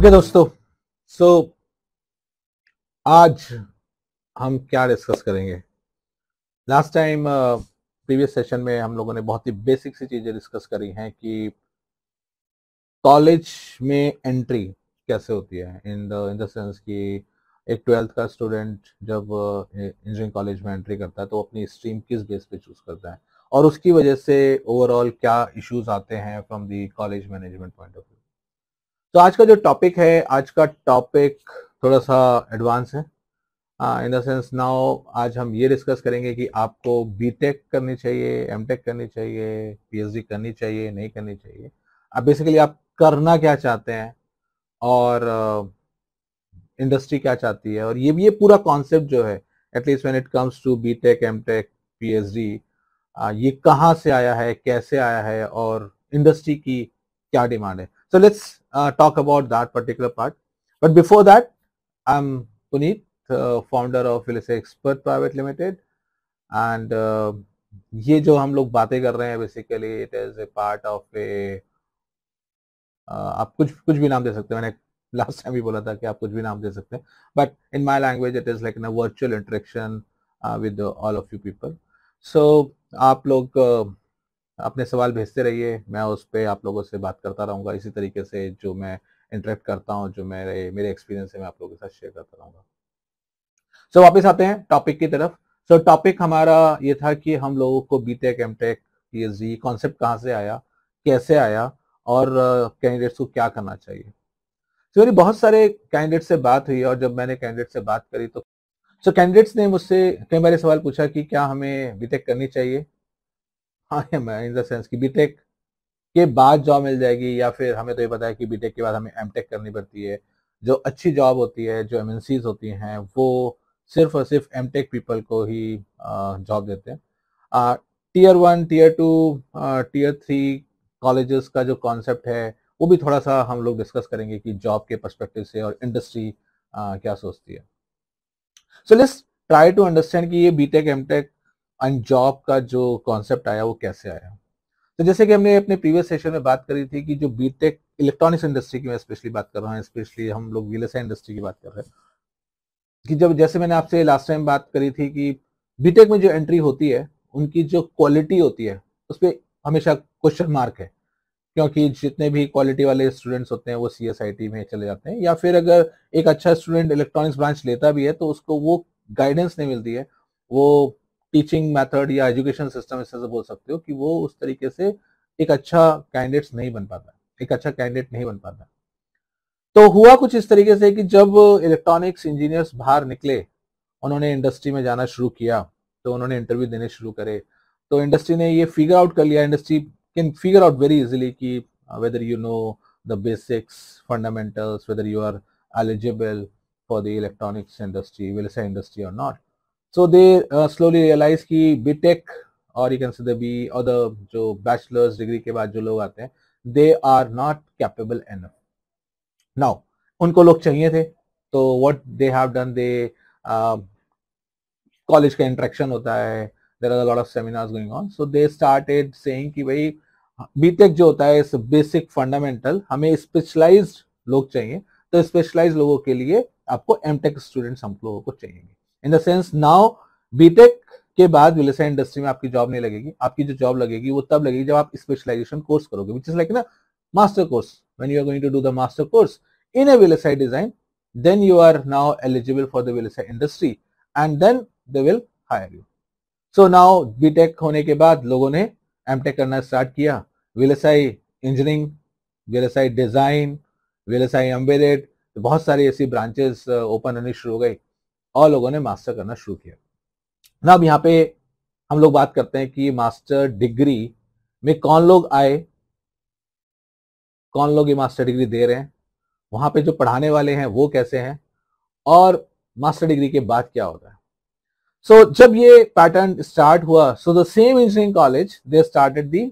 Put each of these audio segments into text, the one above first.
Okay okay, दोस्तों सो so, आज हम क्या डिस्कस करेंगे लास्ट टाइम प्रीवियस सेशन में हम लोगों ने बहुत ही बेसिक सी चीज़ें डिस्कस करी हैं कि कॉलेज में एंट्री कैसे होती है in the in the sense कि एक ट्वेल्थ का स्टूडेंट जब इंजीनियरिंग uh, कॉलेज में एंट्री करता है तो अपनी स्ट्रीम किस बेस पे चूज़ करता है और उसकी वजह से ओवरऑल क्या इश्यूज आते हैं from the college management point of view तो आज का जो टॉपिक है आज का टॉपिक थोड़ा सा एडवांस है इन द सेंस नाउ आज हम ये डिस्कस करेंगे कि आपको बीटेक करनी चाहिए एमटेक करनी चाहिए पीएचडी करनी चाहिए नहीं करनी चाहिए अब बेसिकली आप करना क्या चाहते हैं और इंडस्ट्री uh, क्या चाहती है और ये ये पूरा कॉन्सेप्ट जो है at least when it comes to P H D ये कहाँ से आया है कैसे आया है और इंडस्ट्री की क्या डिमांड है So let's uh, talk about that particular part. But before that, I'm Puneet, founder of Felicia Expert Private Limited. And uh, ye jo hum log baate kar basically it is a part of a आप कुछ कुछ भी नाम दे सकते हैं मैंने last time भी बोला था कि आप कुछ भी नाम दे सकते हैं but in my language it is like in a virtual अपने सवाल भेजते रहिए मैं उस पर आप लोगों से बात करता रहूँगा इसी तरीके से जो मैं इंटरेक्ट करता हूँ जो मेरे मेरे एक्सपीरियंस है मैं आप लोगों के साथ शेयर करता रहूँगा सो so, वापस आते हैं टॉपिक की तरफ सो so, टॉपिक हमारा ये था कि हम लोगों को B tech M tech P H D concept कहाँ से आया कैसे आया और कैंडिडेट्स uh, को क्या करना चाहिए सो so, मेरी बहुत सारे कैंडिडेट से बात हुई और जब मैंने कैंडिडेट से बात करी तो सो so, कैंडिडेट्स ने मुझसे कई बार सवाल पूछा कि क्या हमें बीटेक करनी चाहिए हाँ इन द सेंस कि बीटेक के बाद जॉब मिल जाएगी या फिर हमें तो ये पता है कि बीटेक के बाद हमें एमटेक करनी पड़ती है जो अच्छी जॉब होती है जो एम होती हैं वो सिर्फ और सिर्फ एम पीपल को ही जॉब देते हैं tier one tier two tier three colleges का जो कॉन्सेप्ट है वो भी थोड़ा सा हम लोग डिस्कस करेंगे कि जॉब के परस्पेक्टिव से और इंडस्ट्री क्या सोचती है so let's try to understand कि ये बीटेक एमटेक अनजॉब का जो कॉन्सेप्ट आया वो कैसे आया तो जैसे कि हमने अपने प्रीवियस सेशन में बात करी थी कि जो बीटेक इलेक्ट्रॉनिक्स इंडस्ट्री की मैं स्पेशली बात कर रहा हूँ स्पेशली हम लोग वीलेसा इंडस्ट्री की बात कर रहे हैं कि जब जैसे मैंने आपसे लास्ट टाइम बात करी थी कि बीटेक में जो एंट्री होती है उनकी जो क्वालिटी होती है उस पर हमेशा क्वेश्चन मार्क है क्योंकि जितने भी क्वालिटी वाले स्टूडेंट्स होते हैं वो सी में चले जाते हैं या फिर अगर एक अच्छा स्टूडेंट इलेक्ट्रॉनिक्स ब्रांच लेता भी है तो उसको वो गाइडेंस नहीं मिलती है वो टीचिंग मेथड या एजुकेशन सिस्टम इससे बोल सकते हो कि वो उस तरीके से एक अच्छा कैंडिडेट नहीं बन पाता एक अच्छा कैंडिडेट नहीं बन पाता तो हुआ कुछ इस तरीके से कि जब इलेक्ट्रॉनिक्स इंजीनियर्स बाहर निकले उन्होंने इंडस्ट्री में जाना शुरू किया तो उन्होंने इंटरव्यू देने शुरू करे तो इंडस्ट्री ने ये फिगर आउट कर लिया industry can figure out very easily कि whether you know the basics fundamentals whether you are eligible for the electronics industry will say industry or so they slowly realise की B tech और you can can say the जो bachelors degree के बाद जो लोग आते हैं they are not capable and now उनको लोग चाहिए थे तो what they have done they college का इंट्रैक्शन होता है there are lot of seminars going on so they started saying कि भाई बीटेक जो होता है बेसिक फंडामेंटल हमें स्पेशलाइज्ड लोग चाहिए तो स्पेशलाइज लोगों के लिए आपको एम टेक स्टूडेंट्स हम लोगों को चाहिए in the sense now B tech के बाद विलेसा इंडस्ट्री में आपकी जॉब नहीं लगेगी आपकी जो जॉब लगेगी वो तब लगेगी जब आप स्पेशलाइजेशन कोर्स करोगे विच इज लाइक ना master course when you are going to do the master course in a VLSI design then you are now eligible for the VLSI industry and then they will hire you so now B tech होने के बाद लोगों ने M take करना start किया VLSI engineering VLSI design VLSI embedded बहुत सारी ऐसी ब्रांचेस ओपन uh, होनी शुरू हो गई और लोगों ने मास्टर करना शुरू किया ना अब यहाँ पे हम लोग बात करते हैं कि मास्टर डिग्री में कौन लोग आए कौन लोग ये मास्टर डिग्री दे रहे हैं वहाँ पे जो पढ़ाने वाले हैं वो कैसे हैं और मास्टर डिग्री के बाद क्या होता है सो so, जब ये पैटर्न स्टार्ट हुआ so the same engineering college they started the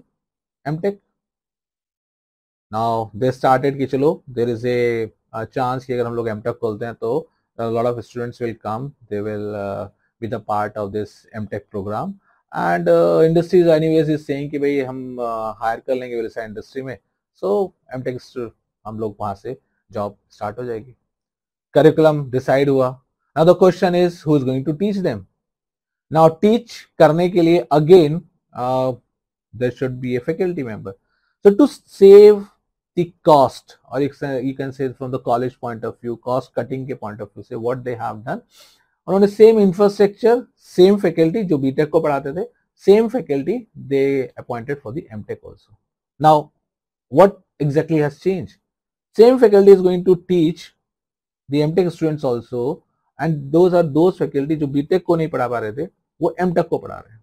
tech now they started कि चलो देर इज ए चांस कि अगर हम लोग एमटेक खोलते हैं तो a lot of students will come they will uh, be the part of this M Tech program and uh, industries anyways is saying ki bhai hum uh, hire kar lenge will industry mein so Tech, uh, hum log wahan se job start ho curriculum decide hua now the question is who is going to teach them now teach karne again uh, there should be a faculty member so to save the cost or you can say from the college point of view cost cutting point of view say what they have done On the same infrastructure same faculty जो BTech को पढ़ाते the same faculty they appointed for the MTech also now what exactly has changed same faculty is going to teach the MTech students also and those are those faculty who BTech को नहीं पढ़ा पा रहे the. वो MTech को पढ़ा रहे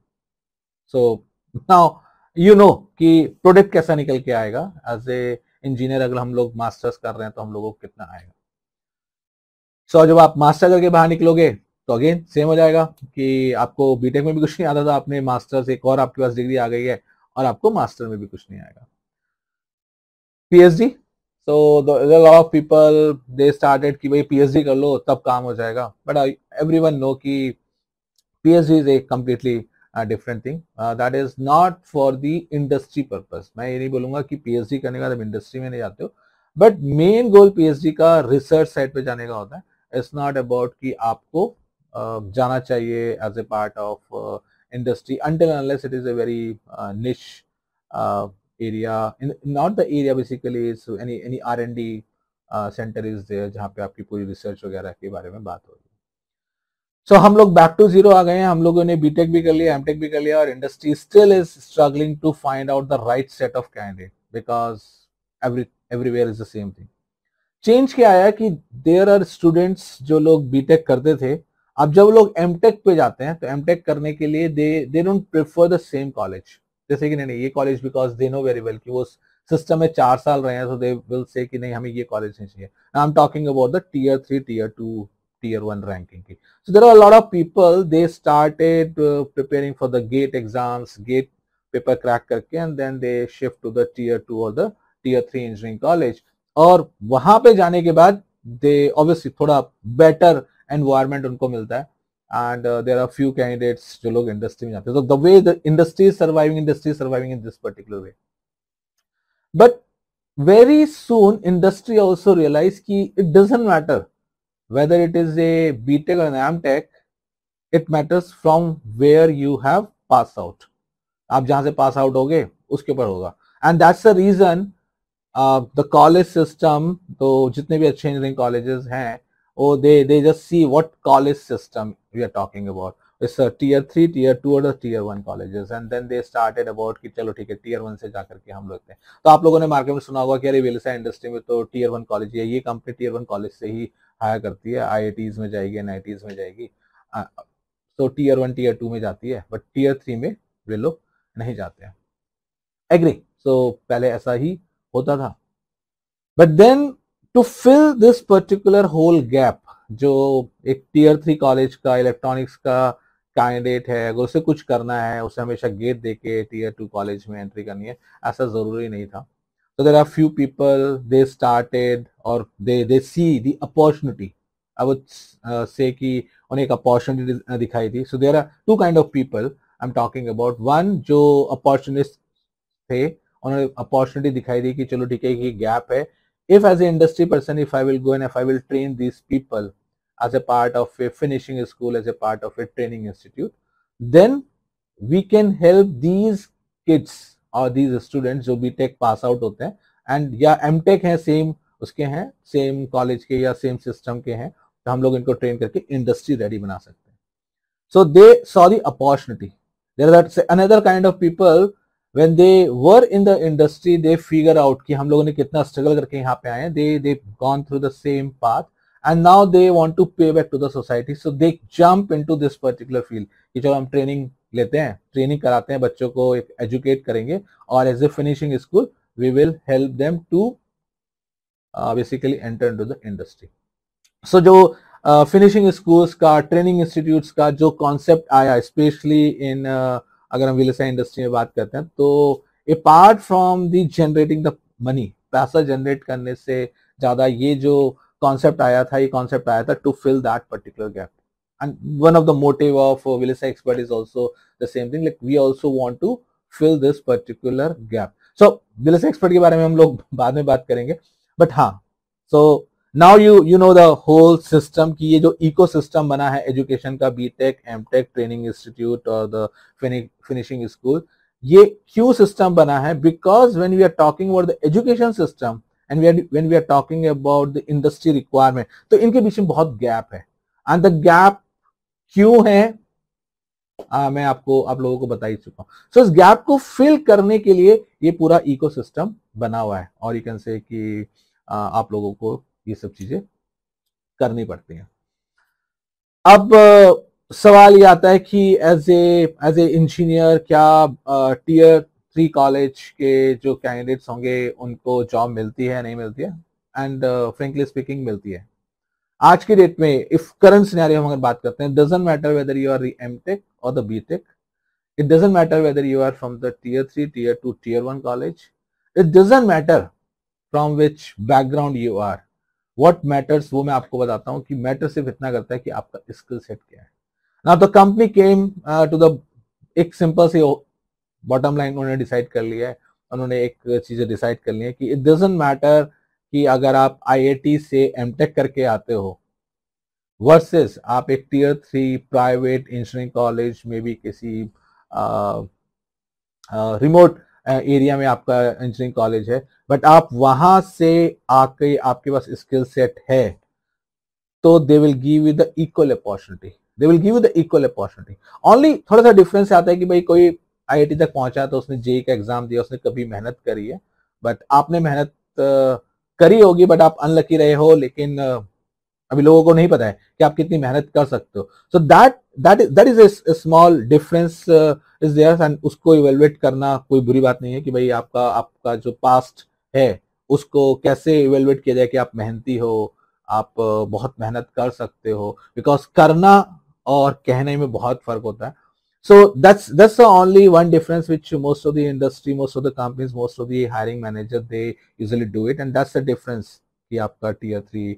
so now you know कि product कैसा nikal ke aayega as a engineer अगर हम लोग मास्टर्स कर रहे हैं तो हम लोगों को कितना आएगा सो so, जब आप मास्टर करके बाहर निकलोगे तो अगेन सेम हो जाएगा कि आपको बीटेक में भी कुछ नहीं आता था आपने मास्टर्स एक और आपके पास डिग्री आ गई है और आपको मास्टर में भी कुछ नहीं आएगा P H D so lot of people they started कि भाई पीएचडी कर लो तब काम हो जाएगा बट एवरी वन नो कि P H D is a completely different thing that is not for the industry purpose मैं ये नहीं बोलूंगा कि डी करने का जब इंडस्ट्री में नहीं जाते हो but main goal P H D का रिसर्च साइड पे जाने का होता है इट्स नॉट अबाउट कि आपको uh, जाना चाहिए as a part of industry until unless it is a very niche area not the area basically basically is any any r&d uh, center is there जहाँ पे आपकी पूरी रिसर्च वगैरह के बारे में बात होगी सो so, हम लोग बैक टू जीरो आ गए हैं हम लोगों ने बीटेक भी कर लिया एमटेक भी कर लिया और industry still is struggling to find out the right set of candidate because everywhere is the same thing change क्या आया कि देयर आर स्टूडेंट्स जो लोग बीटेक करते थे अब जब लोग एमटेक पे जाते हैं तो एमटेक करने के लिए they they don't prefer the same college जैसे कि नहीं नहीं ये college because they know very well कि वो सिस्टम में चार साल रहे हैं तो दे विल से कि नहीं हमें ये कॉलेज नहीं चाहिए I am talking about the tier three tier two tier 1 ranking key. So there are a lot of people, they started uh, preparing for the GATE exams, GATE paper crack karke and then they shift to the tier 2 or the tier 3 engineering college. Or वहाँ they obviously up better environment उनको मिलता है and uh, there are few candidates जो log industry में So the way the industry is surviving, industry is surviving in this particular way. But very soon industry also realized that it doesn't matter whether it is a BTEC or an AmTech, it matters from where you have passed out. आप जहाँ से pass out होगे उसके ऊपर होगा and that's the reason the college system तो जितने भी अच्छे इंजीनियरिंग कॉलेजेस हैं वो they they just see what college system we are talking about it's tier three tier two और tier one colleges and then they started about कि चलो ठीक है टीयर वन से जाकर के हम लेते हैं तो आप लोगों ने मार्केट में सुना होगा कि अरे वेलसा इंडस्ट्री में तो टीयर वन कॉलेज है ये कंपनी टीयर वन कॉलेज से ही हायर करती है आई में जाएगी एन में जाएगी तो टीयर वन टीयर टू में जाती है बट टीयर थ्री में वे लोग नहीं जाते हैं एग्री सो so, पहले ऐसा ही होता था but then to fill this particular whole gap जो एक टीयर थ्री कॉलेज का इलेक्ट्रॉनिक्स का कैंडिडेट है अगर उसे कुछ करना है उसे हमेशा गेट दे के टीयर टू कॉलेज में एंट्री करनी है ऐसा ज़रूरी नहीं था So there are few people, they started or they, they see the opportunity. I would uh, say कि on एक opportunity दिखाई थी. Uh, so there are two kind of people I'm talking about. One जो opportunist on a opportunity दिखाई दी कि चलो ठीक है ये gap If as an industry person, if I will go and if I will train these people as a part of a finishing school, as a part of a training institute, then we can help these kids और these student जो B tech pass out होते हैं and या M take है same उसके हैं same college के या सेम सिस्टम के हैं तो हम लोग इनको ट्रेन करके इंडस्ट्री रेडी बना सकते हैं so they saw the opportunity there are another kind of people when they were in the industry they figure out कि हम लोगों ने कितना स्ट्रगल करके यहाँ पे आए हैं they they gone through the same path and now they want to pay back to the society so they jump into this particular field कि जब हम ट्रेनिंग लेते हैं ट्रेनिंग कराते हैं बच्चों को एजुकेट करेंगे और as a finishing school we will help them to basically enter into the industry so जो फिनिशिंग uh, स्कूल्स का ट्रेनिंग इंस्टीट्यूट्स का जो कॉन्सेप्ट आया स्पेशली इन uh, अगर हम विलसा इंडस्ट्री में बात करते हैं तो apart from the generating the money पैसा जनरेट करने से ज़्यादा ये जो कॉन्सेप्ट आया था ये कॉन्सेप्ट आया था to fill that particular gap and one of the motive of uh, Willis expert is also the same thing like we also want to fill this particular gap so Willis expert ke baare mein hum log baad mein baat karenge but ha so now you you know the whole system ki ye jo ecosystem bana hai education ka btech mtech training institute or the finishing school ye kyun system bana hai because when we are talking about the education system and when we are talking about the industry requirement to inke beech mein bahut gap hai and the gap क्यों है आ, मैं आपको आप लोगों को बता ही चुका हूं सो so, इस गैप को फिल करने के लिए ये पूरा इकोसिस्टम बना हुआ है और यू कैन से कि आ, आप लोगों को ये सब चीजें करनी पड़ती हैं अब सवाल ये आता है कि as a as a engineer क्या टीयर थ्री कॉलेज के जो कैंडिडेट्स होंगे उनको जॉब मिलती है नहीं मिलती है एंड फ्रेंकली स्पीकिंग मिलती है आज की डेट में इफ करंट सिनेरियो हम अगर बात करते हैं doesn't matter whether you are the M tech और the B tech it doesn't matter whether you are from the tier three tier two tier one college it doesn't matter from which background you are what matters वो मैं आपको बताता हूँ कि matter सिर्फ इतना करता है कि आपका स्किल सेट क्या है ना तो कंपनी केम टू द एक सिंपल सी बॉटम लाइन उन्होंने डिसाइड कर लिया है उन्होंने एक चीज़ें डिसाइड कर ली है कि इट डजेंट मैटर कि अगर आप आईआईटी से एमटेक करके आते हो वर्सेस आप एक tier three private engineering college में भी किसी रिमोट एरिया में आपका इंजीनियरिंग कॉलेज है बट आप वहां से आके आपके पास स्किल सेट है तो they will give you the equal opportunity they will give you the equal opportunity only थोड़ा सा डिफरेंस आता है कि भाई कोई आई तक पहुंचा तो उसने जेई का एग्जाम दिया उसने कभी मेहनत करी है बट आपने मेहनत करी होगी बट आप अनलकी रहे हो लेकिन अभी लोगों को नहीं पता है कि आप कितनी मेहनत कर सकते हो so that that that is small difference is there and उसको इवेलुएट करना कोई बुरी बात नहीं है कि भाई आपका आपका जो पास्ट है उसको कैसे इवेलुएट किया जाए कि आप मेहनती हो आप बहुत मेहनत कर सकते हो बिकॉज करना और कहने में बहुत फर्क होता है So that's that's the only one difference which most of the industry, most of the companies, most of the hiring manager they usually do it, and that's the difference ki aapka tier 3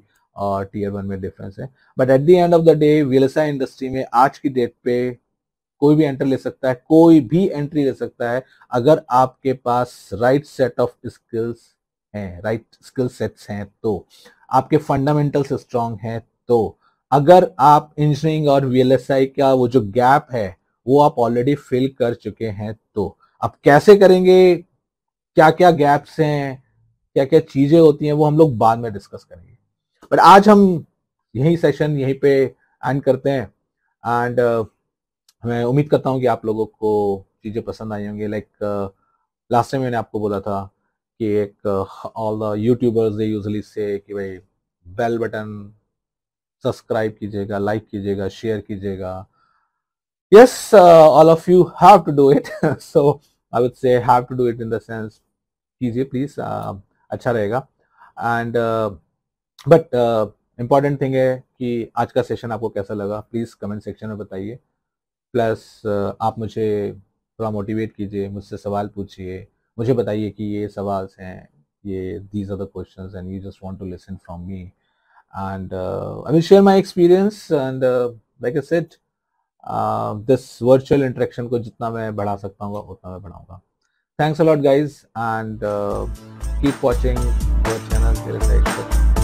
और tier one में difference है. But at the end of the day व्यवसाय industry में आज की date पे कोई भी एंटर ले सकता है कोई भी एंट्री ले सकता है अगर आपके पास राइट सेट ऑफ स्किल्स हैं राइट स्किल सेट्स हैं तो आपके फंडामेंटल्स स्ट्रांग हैं तो अगर आप इंजीनियरिंग और वीएलएसआई का वो जो गैप है वो आप ऑलरेडी फिल कर चुके हैं तो अब कैसे करेंगे क्या क्या गैप्स हैं क्या क्या चीजें होती हैं वो हम लोग बाद में डिस्कस करेंगे बट आज हम यही सेशन यहीं पे एंड करते हैं एंड uh, मैं उम्मीद करता हूँ कि आप लोगों को चीज़ें पसंद आई होंगी लाइक लास्ट टाइम मैंने आपको बोला था कि एक all the youtubers they usually say कि भाई बेल बटन सब्सक्राइब कीजिएगा लाइक कीजिएगा शेयर कीजिएगा yes uh, all of you have to do it so i would say have to do it in the sense easy please um, uh, acha and but uh, important thing hai ki aaj ka session aapko kaisa laga please comment section mein bataiye plus uh, aap mujhe thoda motivate kijiye mujhse sawal puchiye mujhe bataiye ki ye sawals these are the questions and you just want to listen from me and uh, i will share my experience and like i said this virtual interaction को जितना मैं बढ़ा सकता हूँ उतना मैं बढ़ाऊंगा thanks a lot guys and keep watching channel